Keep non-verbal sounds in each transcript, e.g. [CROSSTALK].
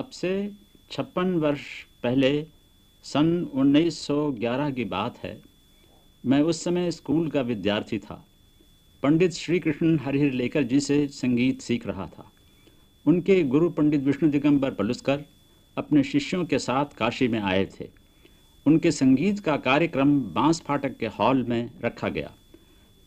अब से छप्पन वर्ष पहले सन 1911 की बात है मैं उस समय स्कूल का विद्यार्थी था पंडित श्री कृष्ण हरिहर लेकर जी से संगीत सीख रहा था उनके गुरु पंडित विष्णु दिगंबर पलुस्कर अपने शिष्यों के साथ काशी में आए थे उनके संगीत का कार्यक्रम बांस फाटक के हॉल में रखा गया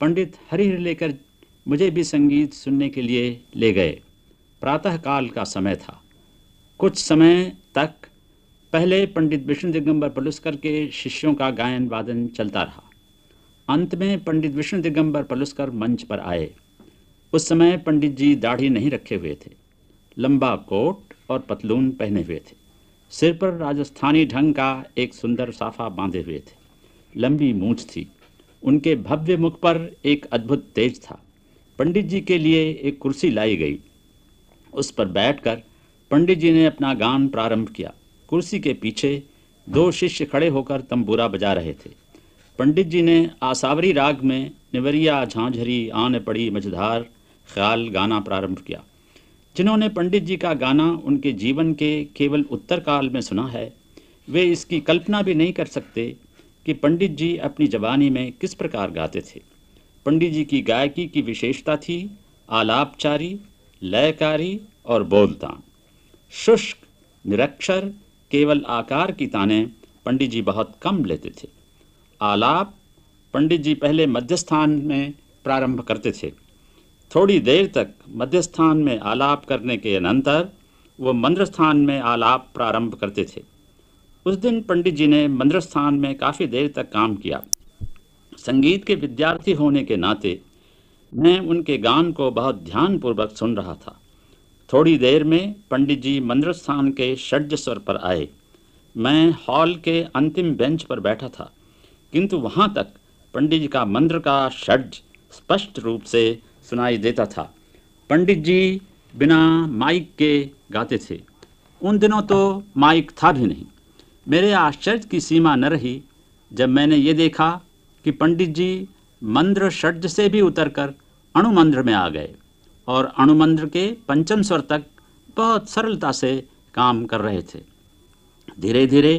पंडित हरिहर लेकर मुझे भी संगीत सुनने के लिए ले गए प्रातःकाल का समय था कुछ समय तक पहले पंडित विष्णु दिगंबर पलुस्कर के शिष्यों का गायन वादन चलता रहा अंत में पंडित विष्णु दिगंबर पलुस्कर मंच पर आए उस समय पंडित जी दाढ़ी नहीं रखे हुए थे लंबा कोट और पतलून पहने हुए थे सिर पर राजस्थानी ढंग का एक सुंदर साफा बांधे हुए थे लंबी मूछ थी उनके भव्य मुख पर एक अद्भुत तेज था पंडित जी के लिए एक कुर्सी लाई गई उस पर बैठकर पंडित जी ने अपना गान प्रारंभ किया कुर्सी के पीछे दो शिष्य खड़े होकर तंबूरा बजा रहे थे पंडित जी ने आसावरी राग में निवरिया झांझरी आन पड़ी मझधार ख्याल गाना प्रारंभ किया जिन्होंने पंडित जी का गाना उनके जीवन के केवल उत्तर काल में सुना है वे इसकी कल्पना भी नहीं कर सकते कि पंडित जी अपनी जवानी में किस प्रकार गाते थे पंडित जी की गायकी की विशेषता थी आलापचारी लयकारी और बोलतान शुष्क निरक्षर केवल आकार की ताने पंडित जी बहुत कम लेते थे आलाप पंडित जी पहले मध्यस्थान में प्रारंभ करते थे थोड़ी देर तक मध्यस्थान में आलाप करने के अनंतर वो मंद्रस्थान में आलाप प्रारंभ करते थे उस दिन पंडित जी ने मंद्रस्थान में काफ़ी देर तक काम किया संगीत के विद्यार्थी होने के नाते मैं उनके गान को बहुत ध्यानपूर्वक सुन रहा था थोड़ी देर में पंडित जी मंदिर स्थान के षड्ज स्वर पर आए मैं हॉल के अंतिम बेंच पर बैठा था किंतु वहाँ तक पंडित जी का मंदिर का षड्ज स्पष्ट रूप से सुनाई देता था पंडित जी बिना माइक के गाते थे उन दिनों तो माइक था भी नहीं मेरे आश्चर्य की सीमा न रही जब मैंने ये देखा कि पंडित जी मंद्र षड्ज से भी उतरकर अणुमंद्र में आ गए और अणुमंत्र के पंचम स्वर तक बहुत सरलता से काम कर रहे थे धीरे धीरे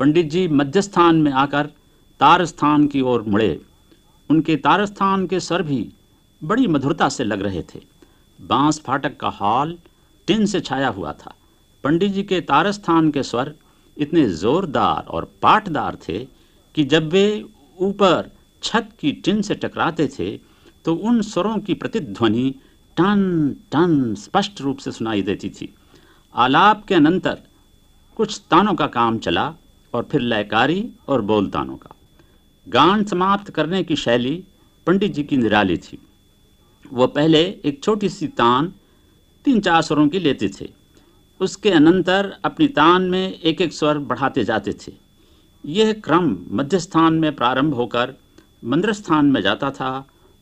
पंडित जी मध्यस्थान में आकर तार स्थान की ओर मुड़े उनके तार स्थान के स्वर भी बड़ी मधुरता से लग रहे थे बांस फाटक का हॉल टिन से छाया हुआ था पंडित जी के तार स्थान के स्वर इतने ज़ोरदार और पाटदार थे कि जब वे ऊपर छत की टिन से टकराते थे तो उन स्वरों की प्रतिध्वनि टन टन स्पष्ट रूप से सुनाई देती थी आलाप के अनंतर कुछ तानों का काम चला और फिर लयकारी और बोल तानों का गान समाप्त करने की शैली पंडित जी की निराली थी वह पहले एक छोटी सी तान तीन चार स्वरों की लेते थे उसके अनंतर अपनी तान में एक एक स्वर बढ़ाते जाते थे यह क्रम मध्य स्थान में प्रारंभ होकर मंद्र स्थान में जाता था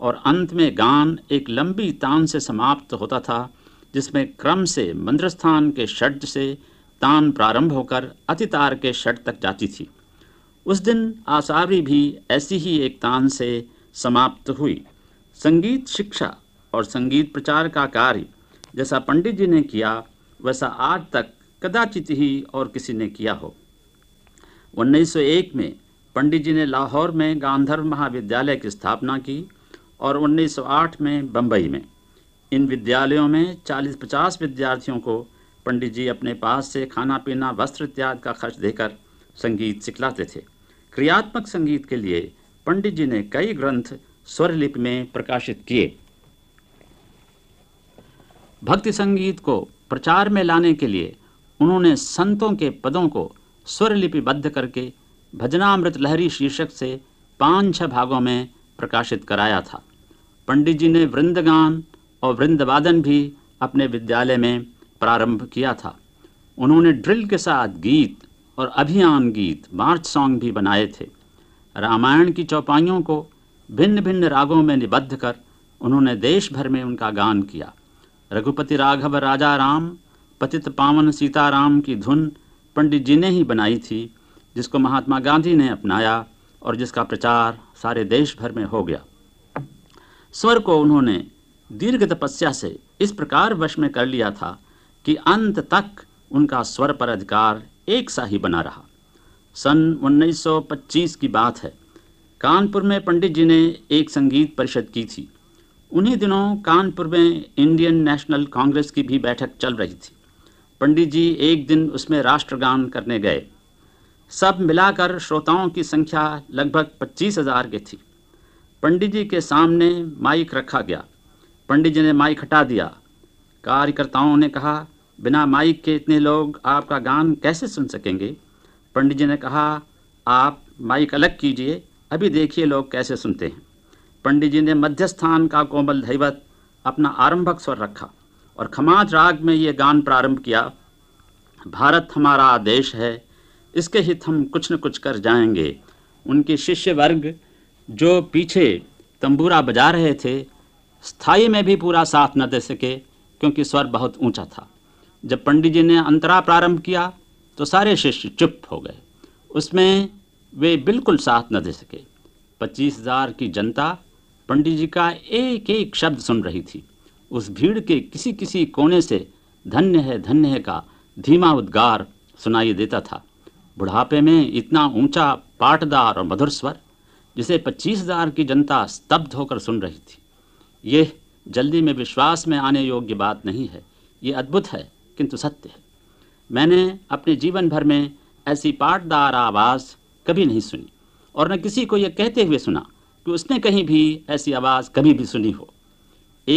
और अंत में गान एक लंबी तान से समाप्त होता था जिसमें क्रम से मंद्रस्थान के षड से तान प्रारंभ होकर अतितार के षड तक जाती थी उस दिन आसारी भी ऐसी ही एक तान से समाप्त हुई संगीत शिक्षा और संगीत प्रचार का कार्य जैसा पंडित जी ने किया वैसा आज तक कदाचित ही और किसी ने किया हो 1901 में पंडित जी ने लाहौर में गांधर्व महाविद्यालय की स्थापना की और 1908 में बम्बई में इन विद्यालयों में 40-50 विद्यार्थियों को पंडित जी अपने पास से खाना पीना वस्त्र इत्यादि का खर्च देकर संगीत सिखलाते थे क्रियात्मक संगीत के लिए पंडित जी ने कई ग्रंथ स्वरलिपि में प्रकाशित किए भक्ति संगीत को प्रचार में लाने के लिए उन्होंने संतों के पदों को स्वरलिपिबद्ध करके भजनामृत लहरी शीर्षक से पाँच छः भागों में प्रकाशित कराया था पंडित जी ने वृंदगान और वृंदवादन भी अपने विद्यालय में प्रारंभ किया था उन्होंने ड्रिल के साथ गीत और अभियान गीत मार्च सॉन्ग भी बनाए थे रामायण की चौपाइयों को भिन्न भिन्न रागों में निबद्ध कर उन्होंने देश भर में उनका गान किया रघुपति राघव राजा राम पतित पावन सीताराम की धुन पंडित जी ने ही बनाई थी जिसको महात्मा गांधी ने अपनाया और जिसका प्रचार सारे देश भर में हो गया स्वर को उन्होंने दीर्घ तपस्या से इस प्रकार वश में कर लिया था कि अंत तक उनका स्वर पर अधिकार एक सा ही बना रहा सन 1925 की बात है कानपुर में पंडित जी ने एक संगीत परिषद की थी उन्हीं दिनों कानपुर में इंडियन नेशनल कांग्रेस की भी बैठक चल रही थी पंडित जी एक दिन उसमें राष्ट्रगान करने गए सब मिलाकर श्रोताओं की संख्या लगभग पच्चीस हजार की थी पंडित जी के सामने माइक रखा गया पंडित जी ने माइक हटा दिया कार्यकर्ताओं ने कहा बिना माइक के इतने लोग आपका गान कैसे सुन सकेंगे पंडित जी ने कहा आप माइक अलग कीजिए अभी देखिए लोग कैसे सुनते हैं पंडित जी ने मध्यस्थान का कोमल धैवत अपना आरंभक स्वर रखा और खमाज राग में ये गान प्रारंभ किया भारत हमारा देश है इसके हित हम कुछ न कुछ कर जाएंगे उनके शिष्य वर्ग जो पीछे तंबूरा बजा रहे थे स्थाई में भी पूरा साथ न दे सके क्योंकि स्वर बहुत ऊंचा था जब पंडित जी ने अंतरा प्रारंभ किया तो सारे शिष्य चुप हो गए उसमें वे बिल्कुल साथ न दे सके पच्चीस हजार की जनता पंडित जी का एक एक शब्द सुन रही थी उस भीड़ के किसी किसी कोने से धन्य है धन्य है का धीमा उद्गार सुनाई देता था बुढ़ापे में इतना ऊंचा पाटदार और मधुर स्वर जिसे पच्चीस हजार की जनता स्तब्ध होकर सुन रही थी ये जल्दी में विश्वास में आने योग्य बात नहीं है ये अद्भुत है किंतु सत्य है मैंने अपने जीवन भर में ऐसी पाटदार आवाज़ कभी नहीं सुनी और न किसी को यह कहते हुए सुना कि उसने कहीं भी ऐसी आवाज़ कभी भी सुनी हो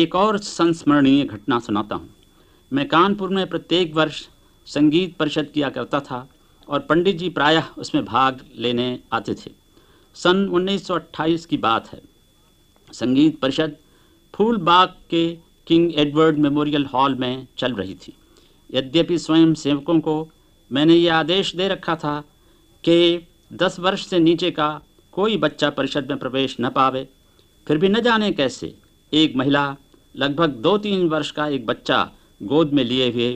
एक और संस्मरणीय घटना सुनाता हूँ मैं कानपुर में प्रत्येक वर्ष संगीत परिषद किया करता था और पंडित जी प्रायः उसमें भाग लेने आते थे सन 1928 की बात है संगीत परिषद फूलबाग के किंग एडवर्ड मेमोरियल हॉल में चल रही थी यद्यपि स्वयं सेवकों को मैंने ये आदेश दे रखा था कि दस वर्ष से नीचे का कोई बच्चा परिषद में प्रवेश न पावे फिर भी न जाने कैसे एक महिला लगभग दो तीन वर्ष का एक बच्चा गोद में लिए हुए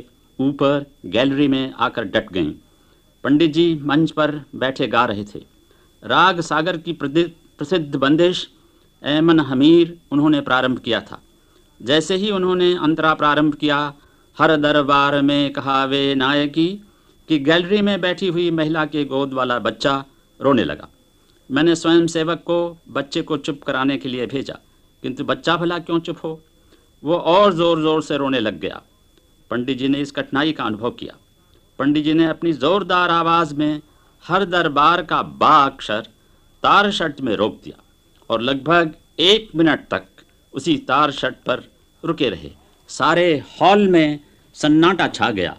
ऊपर गैलरी में आकर डट गई पंडित जी मंच पर बैठे गा रहे थे राग सागर की प्रसिद्ध बंदिश ऐमन हमीर उन्होंने प्रारंभ किया था जैसे ही उन्होंने अंतरा प्रारंभ किया हर दरबार में कहा वे नायकी कि गैलरी में बैठी हुई महिला के गोद वाला बच्चा रोने लगा मैंने स्वयं सेवक को बच्चे को चुप कराने के लिए भेजा किंतु बच्चा भला क्यों चुप हो वो और ज़ोर ज़ोर से रोने लग गया पंडित जी ने इस कठिनाई का अनुभव किया पंडित जी ने अपनी ज़ोरदार आवाज़ में हर दरबार का बा अक्षर तार शर्ट में रोक दिया और लगभग एक मिनट तक उसी तार शर्ट पर रुके रहे सारे हॉल में सन्नाटा छा गया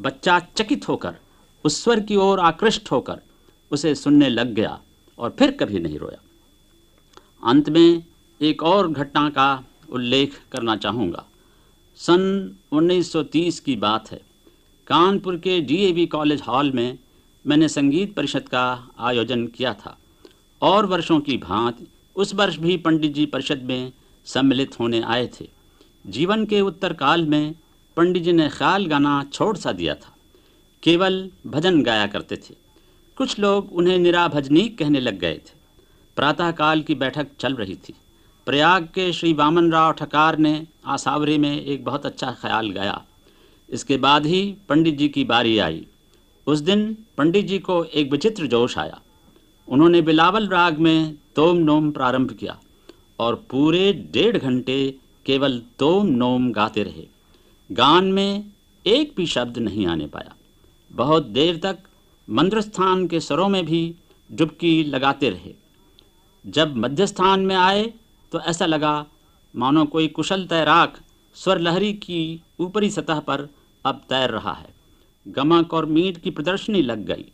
बच्चा चकित होकर उस स्वर की ओर आकृष्ट होकर उसे सुनने लग गया और फिर कभी नहीं रोया अंत में एक और घटना का उल्लेख करना चाहूँगा सन 1930 की बात है कानपुर के डीएवी कॉलेज हॉल में मैंने संगीत परिषद का आयोजन किया था और वर्षों की भांति उस वर्ष भी पंडित जी परिषद में सम्मिलित होने आए थे जीवन के उत्तर काल में पंडित जी ने ख्याल गाना छोड़ सा दिया था केवल भजन गाया करते थे कुछ लोग उन्हें निराभजनीक कहने लग गए थे प्रातःकाल की बैठक चल रही थी प्रयाग के श्री वामन राव ठकार ने आसावरी में एक बहुत अच्छा ख्याल गाया इसके बाद ही पंडित जी की बारी आई उस दिन पंडित जी को एक विचित्र जोश आया उन्होंने बिलावल राग में तोम नोम प्रारंभ किया और पूरे डेढ़ घंटे केवल तोम नोम गाते रहे गान में एक भी शब्द नहीं आने पाया बहुत देर तक मंद्रस्थान के स्वरों में भी डुबकी लगाते रहे जब मध्यस्थान में आए तो ऐसा लगा मानो कोई कुशल तैराक स्वर लहरी की ऊपरी सतह पर अब तैर रहा है गमक और मीट की प्रदर्शनी लग गई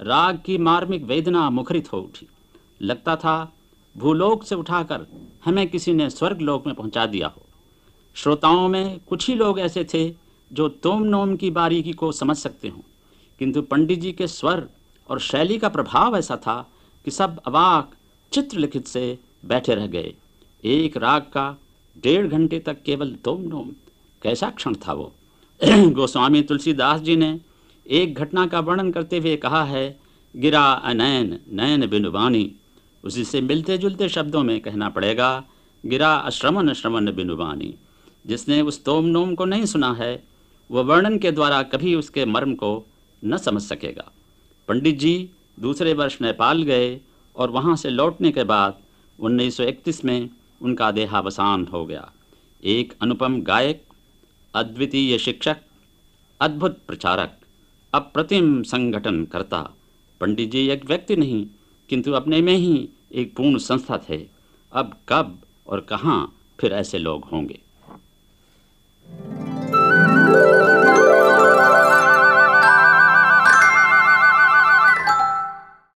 राग की मार्मिक वेदना मुखरित हो उठी लगता था भूलोक से उठाकर हमें किसी ने स्वर्ग लोक में पहुंचा दिया हो श्रोताओं में कुछ ही लोग ऐसे थे जो तोम नोम की बारीकी को समझ सकते हों किंतु पंडित जी के स्वर और शैली का प्रभाव ऐसा था कि सब अवाक चित्रलिखित से बैठे रह गए एक राग का डेढ़ घंटे तक केवल तोम नोम कैसा क्षण था वो [CLEARS THROAT] गोस्वामी तुलसीदास जी ने एक घटना का वर्णन करते हुए कहा है गिरा अनैन नयन बिनुबानी उसी से मिलते जुलते शब्दों में कहना पड़ेगा गिरा अश्रमन श्रमन बिनुबानी जिसने उस तोम नोम को नहीं सुना है वह वर्णन के द्वारा कभी उसके मर्म को न समझ सकेगा पंडित जी दूसरे वर्ष नेपाल गए और वहाँ से लौटने के बाद 1931 में उनका देहावसान हो गया एक अनुपम गायक अद्वितीय शिक्षक अद्भुत प्रचारक अप्रतिम संगठन करता पंडित जी एक व्यक्ति नहीं किंतु अपने में ही एक पूर्ण संस्था थे अब कब और कहाँ फिर ऐसे लोग होंगे